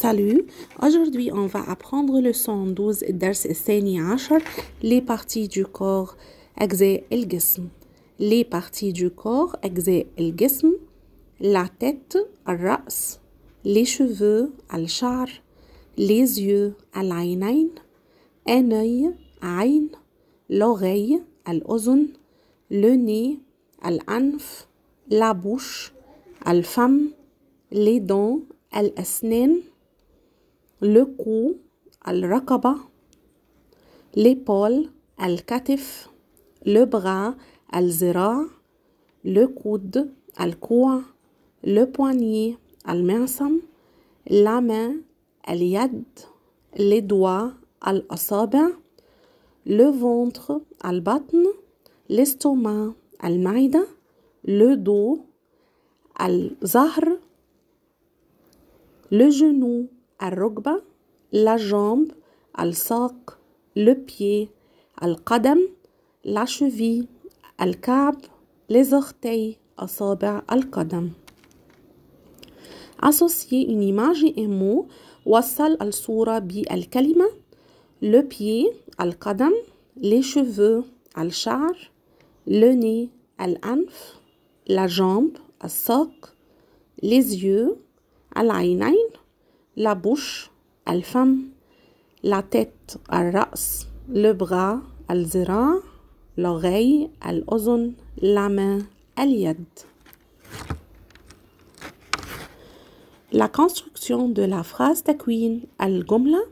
Salut, aujourd'hui on va apprendre le 112 12 الثاني les parties du corps El Gism. les parties du corps El Gism, la tête ras. les cheveux char les yeux alainain. un œil Ain, l'oreille Ozun, le nez Anf, la bouche femme les dents الأسنان le cou الرقبة l'épaule الكتف le bras الذراع le coude الكوع le poignet المعصم la main اليد les doigts الأصابع le ventre البطن l'estomac المعدة le dos al-zahr, le genou الركبة لا جامب الساق لو بيي القدم لا شوفي الكعب les orteils أصابع القدم أسوسي une image et un وصل الصورة بالكلمة لو pied القدم les cheveux الشعر le nez الأنف لا jambe الساق les yeux العينين la bouche, al-fam, la tête, al-ra's, le bras, al-zira, l'oreille, al-ozun, la main, al-yad. La construction de la phrase Queen al-gomla,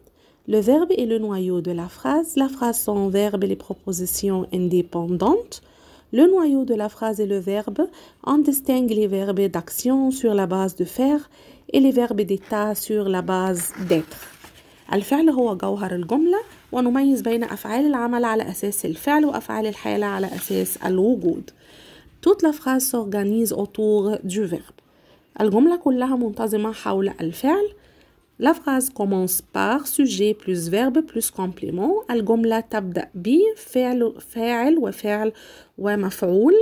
le verbe et le noyau de la phrase, la phrase son verbe et les propositions indépendantes. Le noyau de la phrase et le verbe, on distingue les verbes d'action sur la base de faire et les verbes d'état sur la base d'être الفعل هو جوهر الجملة ونميز بين أفعال العمل على أساس الفعل وأفعال الحالة على أساس الوجود Toute la phrase s'organise autour du verbe الجملة كلها منتظمة حول الفعل La phrase commence par sujet plus verbe plus complément. الجملة تبدأ بفعل فاعل وفعل ومفعول.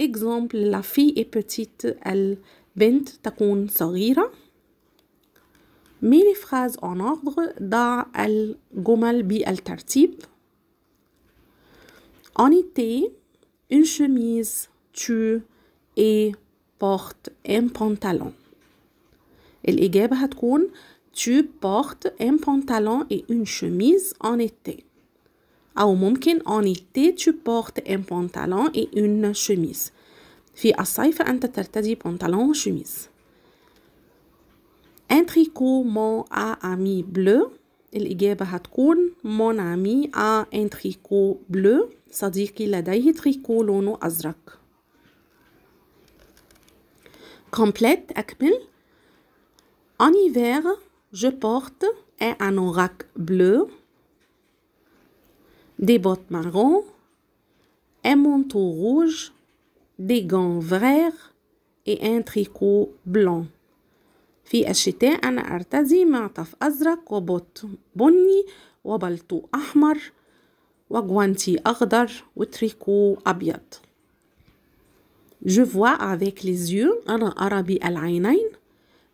Exemple, la fille est petite, elle بنت تكون صغيرة ميلي les phrases en ordre bi الجمل بالترتيب En été, une chemise tu et porte un pantalon. الاجابه هتكون tu portes un pantalon et une chemise en été. او ممكن en été tu portes un pantalon et une chemise. في الصيف أنت ترتدي بنطلون شميز ان تريكو مون ا امي بلو الإجابة هتكون مون امي ا ان تريكو بلو صديقي لديه تريكو لونه أزرق complète أكمل En hiver, je porte un anorak bleu, des bottes marron, un manteau rouge des gants verts et un tricot blanc في الشتاء أنا أرتدي معطف أزرق وبوت بني وبلطو أحمر وجوانتي أخضر وتريكو أبيض Je vois avec les yeux أنا أرى بالعينين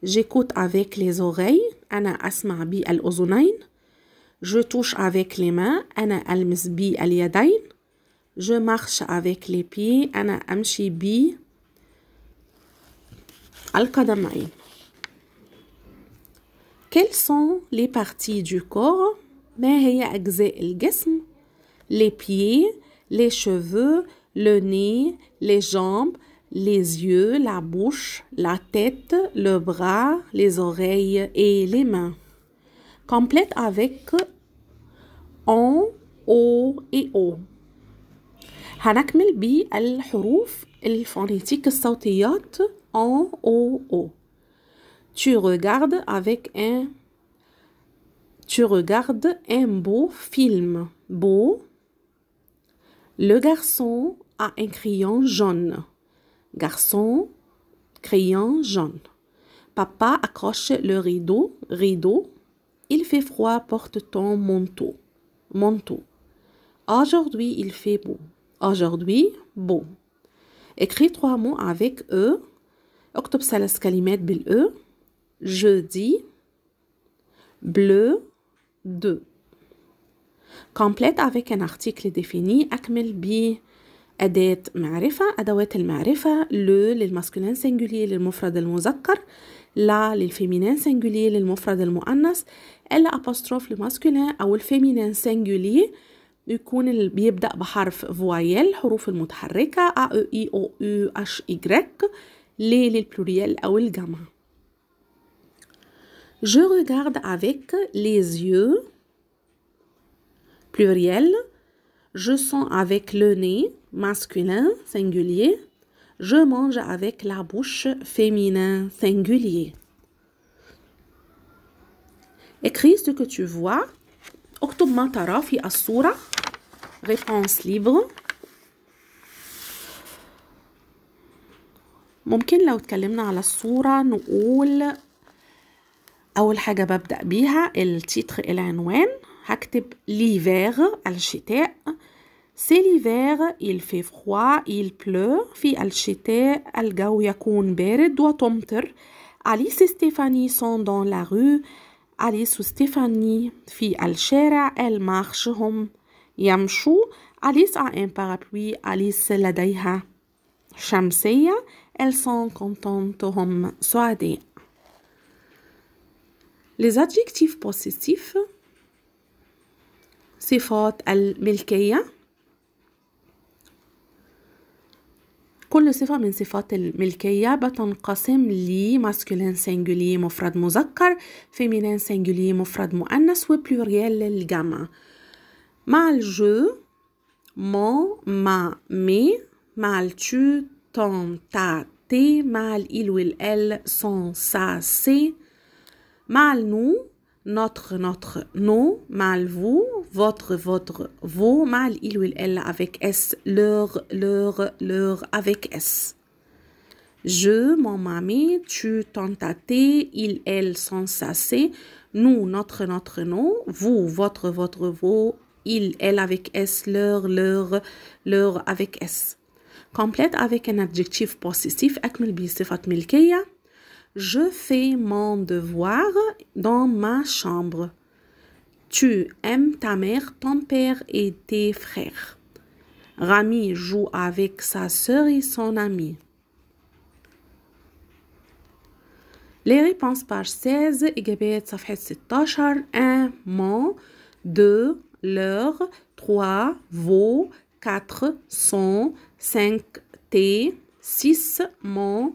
J'écoute avec les oreilles أنا أسمع بالأذنين Je touche avec les mains أنا ألمس باليدين Je marche avec les pieds. Al Quelles sont les parties du corps? Les pieds, les cheveux, le nez, les jambes, les yeux, la bouche, la tête, le bras, les oreilles et les mains. Complète avec on, o et o. هنكمل بالحروف الفونيتيك الصوتيات en tu regardes avec un tu regardes un beau film beau le garçon a un crayon jaune garçon crayon jaune papa accroche le rideau rideau il fait froid porte ton manteau manteau aujourd'hui il fait beau aujourd'hui, beau. Écris trois mots avec E. Octobre salas kalimet bil E. Jeudi, bleu, deux. Complète avec un article défini. Akmel bi adet ma'rifa, adawet al ma'rifa. Le, lil masculin singulier, le mufrad muzakkar. La, lil féminin singulier, le mufrad el mu'annas. El apostrophe le masculin ou le féminin singulier. Je regarde avec les yeux pluriel Je sens avec le nez masculin singulier Je mange avec la bouche féminin singulier Écris ce que tu vois اكتب ما ترى في الصورة ريبونس ليبر ممكن لو اتكلمنا على الصورة نقول أول حاجة ببدأ بيها التيتر العنوان هكتب ليفير الشتاء سي ليفير il fait froid il pleut في الشتاء الجو يكون بارد وتمطر أليس ستيفاني سون دون لا rue أليس وستيفاني في الشارع المارش هم يمشوا أليس a بارابوي أليس لديها شمسية elles sont contentes هم سعداء Les adjectifs possessifs صفات الملكية كل صفة من صفات الملكية بتنقسم لماسكولين سينجولي مفرد مذكر فيمينين سينجولي مفرد مؤنث وبلوريال للجمع مع الجو مو ما مي مع التو تون تا تي مع الإل والال سون سا سي مع النو notre, notre, nous mal, vous, votre, votre, vos, mal, il ou elle, avec S, leur, leur, leur, avec S. Je, mon mamie, tu, ton il, elle, ça, sassé, nous, notre, notre, nous vous, votre, votre, vous il, elle avec S, leur, leur, leur avec S. Complète avec un adjectif possessif, أكمل بصفة je fais mon devoir dans ma chambre. Tu aimes ta mère, ton père et tes frères. Rami joue avec sa sœur et son ami. Les réponses par 16, 16 1 mon, 2 leur, 3 vos, 4 son, 5 T, 6 mon,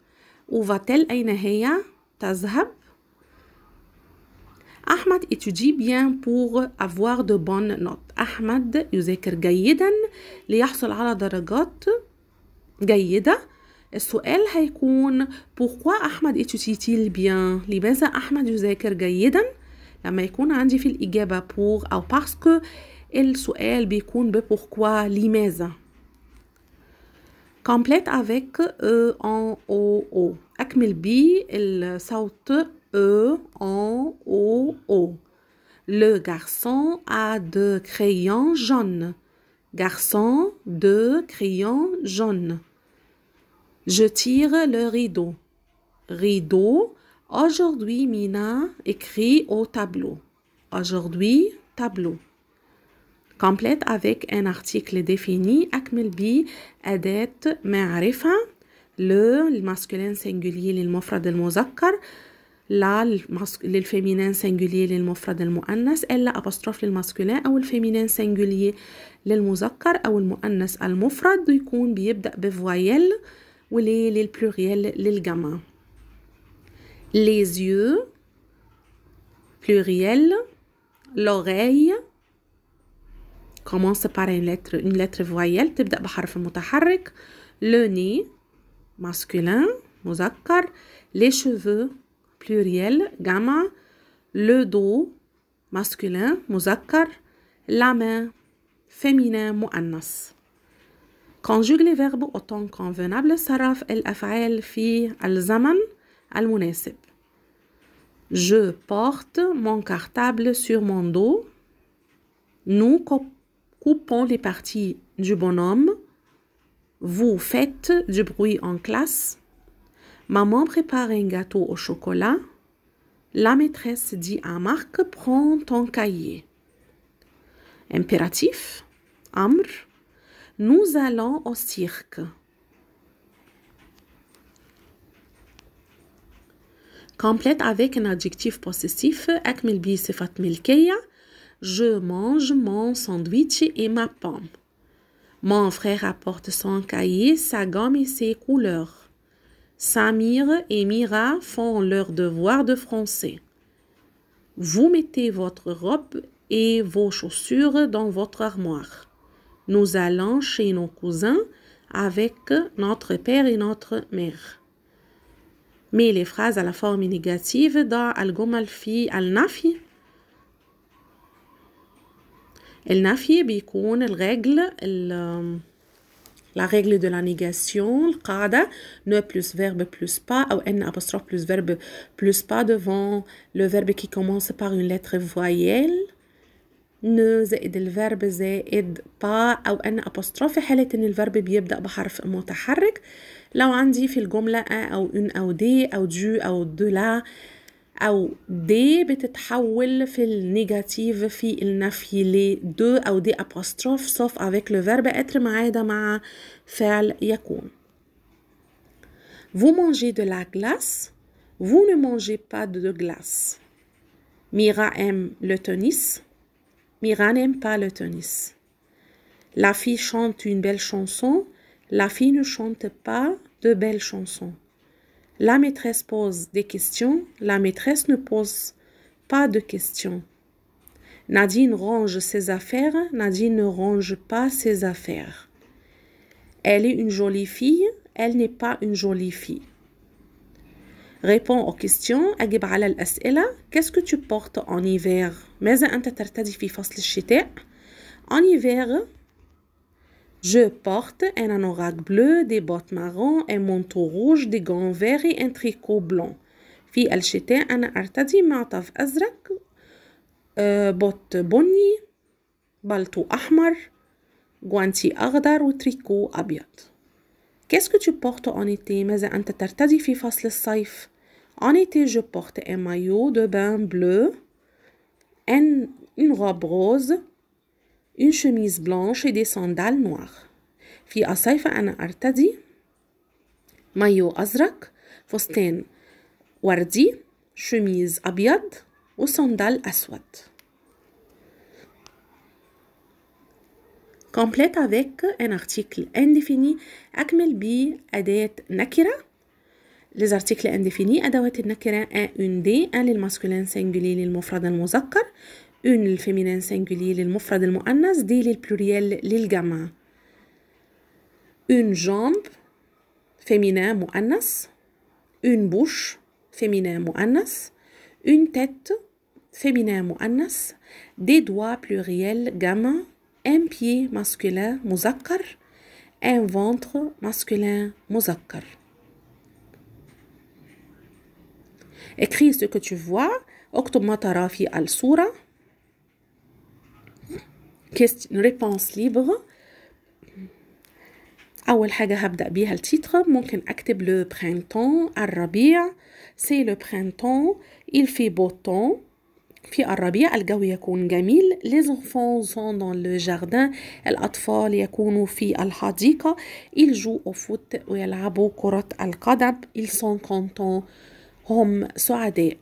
وفاتيل اين هي تذهب أحمد اتجي بيان بوغ افوار دو بون نوت أحمد يذاكر جيدا ليحصل على درجات جيدة السؤال هيكون pourquoi أحمد بيان؟ لماذا أحمد يذاكر جيدا لما يكون عندي في الإجابة بوغ أو باسكو السؤال بيكون ببوركوا لماذا complète avec E en O O il saute E en O O Le garçon a deux crayons jaunes. Garçon, deux crayons jaunes. Je tire le rideau. Rideau. Aujourd'hui, Mina écrit au tableau. Aujourd'hui, tableau complète avec un article défini akmelbi bi adet ma'rifa le masculin singulier le mufrad del mozakar, le féminin singulier le mufrad le muannas la apostrophe le masculin ou le féminin singulier le masculin ou le muannas al mufrad يكون بيبدا بفويل ولي le للجمع les yeux pluriel l'oreille commence par une lettre, une lettre voyelle بحرف متحرك le nez masculin مذكر les cheveux pluriel gamma. le dos masculin مذكر la main féminin مؤنث conjugue les verbes temps convenable el Saraf fi al zaman al المناسب Je porte mon cartable sur mon dos. Nous coupons les parties du bonhomme. Vous faites du bruit en classe. Maman prépare un gâteau au chocolat. La maîtresse dit à Marc, prends ton cahier. Impératif, Amr, nous allons au cirque. complète avec un adjectif possessif je mange mon sandwich et ma pomme. Mon frère apporte son cahier, sa gomme et ses couleurs. Samir et Mira font leur devoir de français. Vous mettez votre robe et vos chaussures dans votre armoire. Nous allons chez nos cousins avec notre père et notre mère. Mais les phrases à la forme négative dans al-Gomalfi al-Nafi النفي بيكون الريغل لا ريغل دو لا نيغاسيون القاعدة نو بلوس فيرب بلوس با أو إن أبستروف بلوس فيرب بلوس با دوفون لو فيرب كي كومونس باغ اون لتر فواييل نو زائد الفيرب زائد با أو إن أبستروف في حالة إن الفيرب بيبدأ بحرف متحرك لو عندي في الجملة أ أو أون أو دي أو دو أو دو لا أو دي بتتحول في النيجاتيف il النفي ل deux ou دي أبوستروف sauf avec le verbe être ما مع فعل يكون Vous mangez de la glace Vous ne mangez pas de glace Mira aime le tennis Mira n'aime pas le tennis La fille chante une belle chanson La fille ne chante pas de belles chansons la maîtresse pose des questions, la maîtresse ne pose pas de questions. Nadine range ses affaires, Nadine ne range pas ses affaires. Elle est une jolie fille, elle n'est pas une jolie fille. Réponds aux questions, Qu'est-ce que tu portes en hiver؟ En hiver, je porte un anorak bleu, des bottes marron, un manteau rouge, des gants verts et un tricot blanc. في ana artadi matav azraq, euh, bottes bonni, balto ahmar, guanti agdar ou tricot abiat. Qu'est-ce que tu portes en été mais anta tartadi saif. En été je porte un maillot de bain bleu une robe rose une chemise blanche et des sandales noires. في الصيف أنا أرتدي مايو أزرق، فستان وردي، شميز أبيض، وصندال أسود. كومبليت avec un article indéfini أكمل ب أداة نكرة. les articles indéfinis أدوات النكرة un, une, des, un للمسكولين سينجولي للمفرد المذكر. Une féminine singulière, le moufrad, le mouannas, des, le pluriel, le gamin. Une jambe, féminin, mouannas. Une bouche, féminin, mouannas. Une tête, féminin, mouannas. Des doigts, pluriel, gamin. Un pied, masculin, mouzakar. Un ventre, masculin, muzakkar. Écris ce que tu vois. Octomatarafi al-sura. كيستيون ريبونس ليبر اول حاجه هبدا بيها التيتر ممكن اكتب لو برينتون الربيع سي لو برينتون il fait beau temps في الربيع الجو يكون جميل les enfants sont dans le jardin الأطفال يكونوا في الحديقة ils jouent au foot ويلعبوا كرة القدم ils sont contents هم سعداء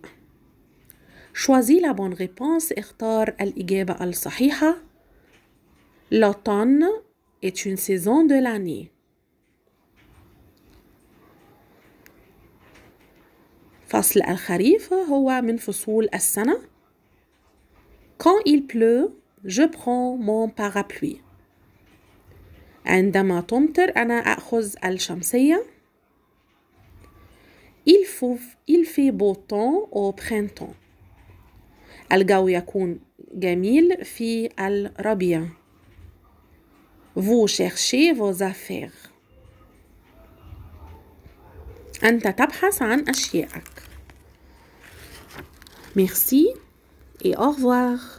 choisis la bonne réponse اختار الإجابة الصحيحة L'automne est une saison de l'année. فصل الخريف هو من فصول السنة. Quand il pleut, je prends mon parapluie. عندما تمطر أنا أأخذ الشمسية. Il, faut, il fait beau temps au printemps. الجو يكون جميل في الربيع. vous cherchez vos affaires أنت تبحث عن أشيائك Merci et au revoir.